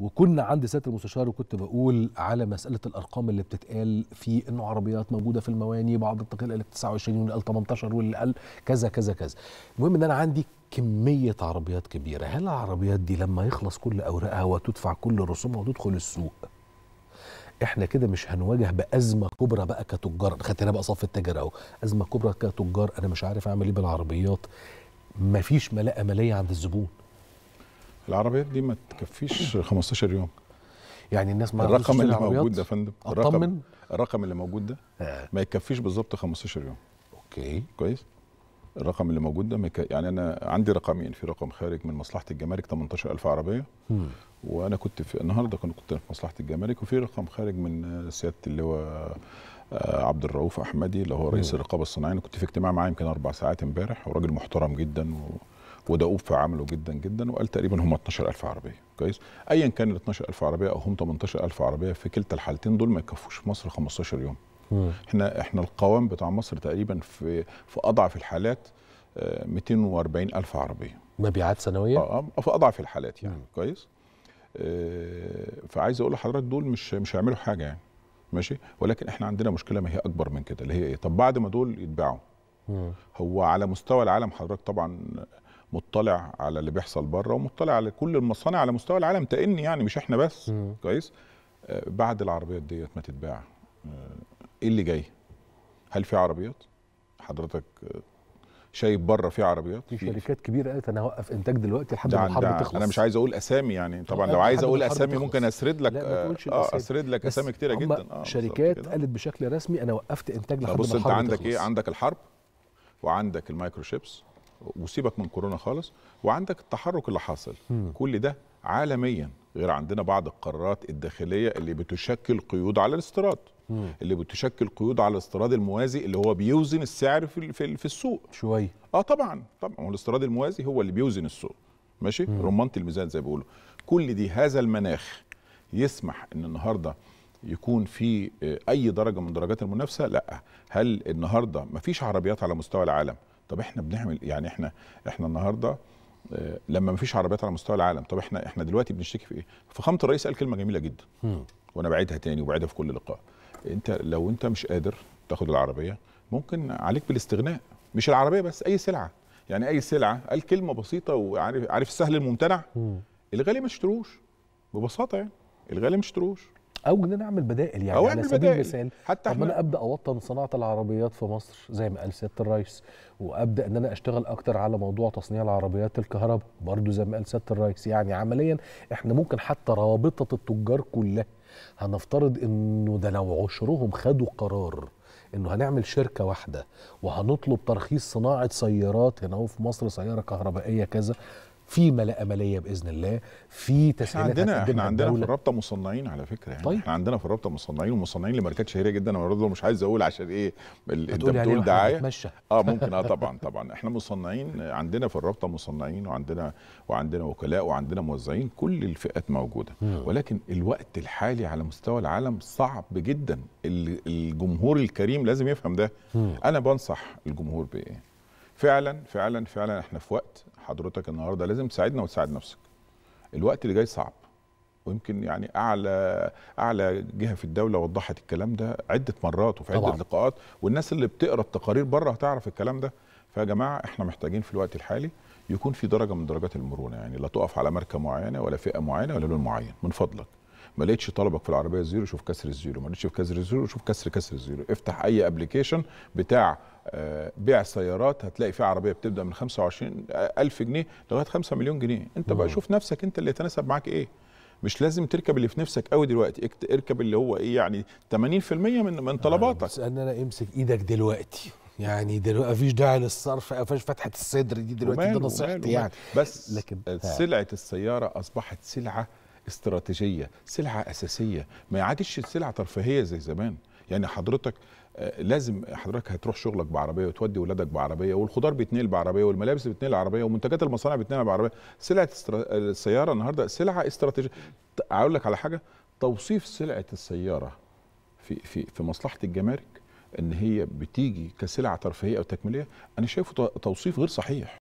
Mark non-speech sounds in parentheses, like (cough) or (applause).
وكنا عند سياده المستشار وكنت بقول على مساله الارقام اللي بتتقال في انه عربيات موجوده في المواني بعض التقيل قال 29 واللي قال 18 واللي قال كذا كذا كذا المهم ان انا عندي كميه عربيات كبيره هل العربيات دي لما يخلص كل اوراقها وتدفع كل رسومها وتدخل السوق احنا كده مش هنواجه بازمه كبرى بقى كتجار خدتنا بقى صف التاجر اهو ازمه كبرى كتجار انا مش عارف اعمل ايه بالعربيات مفيش ملاءه ماليه عند الزبون العربيات دي ما تكفيش 15 (clears throat) يوم يعني الناس ما الرقم اللي موجود يا فندم الرقم الرقم اللي موجود ده آه. ما يكفيش بالظبط 15 يوم اوكي كويس الرقم اللي موجود ده ميك... يعني انا عندي رقمين في رقم خارج من مصلحه الجمارك 18000 عربيه وانا كنت في النهارده كنت كنت في مصلحه الجمارك وفي رقم خارج من سياده اللي هو آه، عبد الرؤوف احمدي اللي هو رئيس الرقابه الصناعيه انا كنت في اجتماع معاه يمكن اربع ساعات امبارح وراجل محترم جدا و... ودؤوب في عمله جدا جدا وقال تقريبا هم 12000 عربيه كويس ايا كان ال 12000 عربيه او هم 18000 عربيه في كلتا الحالتين دول ما يكفوش في مصر 15 يوم احنا احنا القوام بتاع مصر تقريبا في في اضعف الحالات 240000 آه، عربيه مبيعات سنويه آه،, اه في اضعف الحالات يعني مم. كويس آه، فعايز اقول لحضرتك دول مش مش هيعملوا حاجه يعني ماشي ولكن احنا عندنا مشكله ما هي اكبر من كده اللي هي ايه طب بعد ما دول يتباعوا هو على مستوى العالم حضرتك طبعا مطلع على اللي بيحصل بره ومطلع على كل المصانع على مستوى العالم تاني يعني مش احنا بس كويس آه، بعد العربيات ديت ما تتباع آه، ايه اللي جاي هل في عربيات حضرتك آه، شايف بره في عربيات في شركات كبيره قالت انا هوقف انتاج دلوقتي لحد ما الحرب تخلص انا مش عايز اقول اسامي يعني طبعا لو عايز اقول اسامي تخلص. ممكن اسرد لك آه اسرد لك اسامي كتيره جدا اه شركات قالت بشكل رسمي انا وقفت انتاج لحد ما الحرب إيه؟ تخلص بص انت عندك تخلص. ايه عندك الحرب وعندك المايكرو شيبس وسيبك من كورونا خالص وعندك التحرك اللي حاصل م. كل ده عالميا غير عندنا بعض القرارات الداخليه اللي بتشكل قيود على الاستيراد اللي بتشكل قيود على الاستيراد الموازي اللي هو بيوزن السعر في في السوق شويه اه طبعا طبعا هو الاستيراد الموازي هو اللي بيوزن السوق ماشي رمانه الميزان زي ما بيقولوا كل دي هذا المناخ يسمح ان النهارده يكون في آه، اي درجه من درجات المنافسه لا هل النهارده مفيش عربيات على مستوى العالم طب احنا بنعمل إيه؟ يعني احنا احنا النهارده آه، لما مفيش عربيات على مستوى العالم طب احنا احنا دلوقتي بنشتكي في ايه فخامه الرئيس قال كلمه جميله جدا وانا بعيدها تاني وبعيدها في كل لقاء انت لو انت مش قادر تاخد العربيه ممكن عليك بالاستغناء مش العربيه بس اي سلعه يعني اي سلعه قال كلمه بسيطه وعارف عارف السهل الممتنع الغالي ما تشتروش ببساطه يعني الغالي ما تشتروش او ان انا اعمل بدائل يعني أو على سبيل بدائل. المثال حتى طب انا ابدا اوطن صناعه العربيات في مصر زي ما قال سياده الرئيس وابدا ان انا اشتغل اكتر على موضوع تصنيع العربيات الكهرباء برضو زي ما قال سياده الرئيس يعني عمليا احنا ممكن حتى رابطه التجار كلها هنفترض انه ده لو عشرهم خدوا قرار انه هنعمل شركه واحده وهنطلب ترخيص صناعه سيارات هنا في مصر سياره كهربائيه كذا في ملاءة مالية باذن الله في تسهيلات عندنا احنا عندنا في الرابطه مصنعين على فكره يعني طيب. احنا عندنا في الرابطه مصنعين ومصنعين لماركات شهيره جدا انا مش عايز اقول عشان ايه انت بتقول دعايه اه ممكن اه طبعا طبعا احنا مصنعين عندنا في الرابطه مصنعين وعندنا وعندنا وكلاء وعندنا موزعين كل الفئات موجوده مم. ولكن الوقت الحالي على مستوى العالم صعب جدا الجمهور الكريم لازم يفهم ده مم. انا بنصح الجمهور بايه فعلا فعلا فعلا احنا في وقت حضرتك النهارده لازم تساعدنا وتساعد نفسك الوقت اللي جاي صعب ويمكن يعني اعلى اعلى جهه في الدوله وضحت الكلام ده عده مرات وفي طبعا. عده لقاءات والناس اللي بتقرا التقارير بره هتعرف الكلام ده فيا جماعه احنا محتاجين في الوقت الحالي يكون في درجه من درجات المرونه يعني لا تقف على ماركه معينه ولا فئه معينه ولا لون معين من فضلك ما لقيتش طلبك في العربيه الزيرو شوف كسر الزيرو ما لقيتش في كسر الزيرو شوف كسر كسر الزيرو افتح اي ابلكيشن بتاع آه، بيع سيارات هتلاقي فيه عربيه بتبدا من 25 آه، الف جنيه لغايه 5 مليون جنيه انت بقى شوف نفسك انت اللي يتناسب معاك ايه مش لازم تركب اللي في نفسك قوي دلوقتي اركب اللي هو ايه يعني 80% من من طلباتك بس ان انا امسك ايدك دلوقتي يعني دلوقتي مفيش داعي للصرف مفيش فتحه الصدر دي دلوقتي ده نصيحتي يعني بس لكن سلعه السياره اصبحت سلعه استراتيجيه سلعه اساسيه ما عادش سلعه ترفيهيه زي زمان يعني حضرتك آه، لازم حضرتك هتروح شغلك بعربيه وتودي ولادك بعربيه والخضار بيتنقل بعربيه والملابس بتنقل بعربيه ومنتجات المصانع بتنقل بعربيه سلعه السياره النهارده سلعه استراتيجيه اقول لك على حاجه توصيف سلعه السياره في في في مصلحه الجمارك ان هي بتيجي كسلعه ترفيهيه او تكميليه انا شايفه توصيف غير صحيح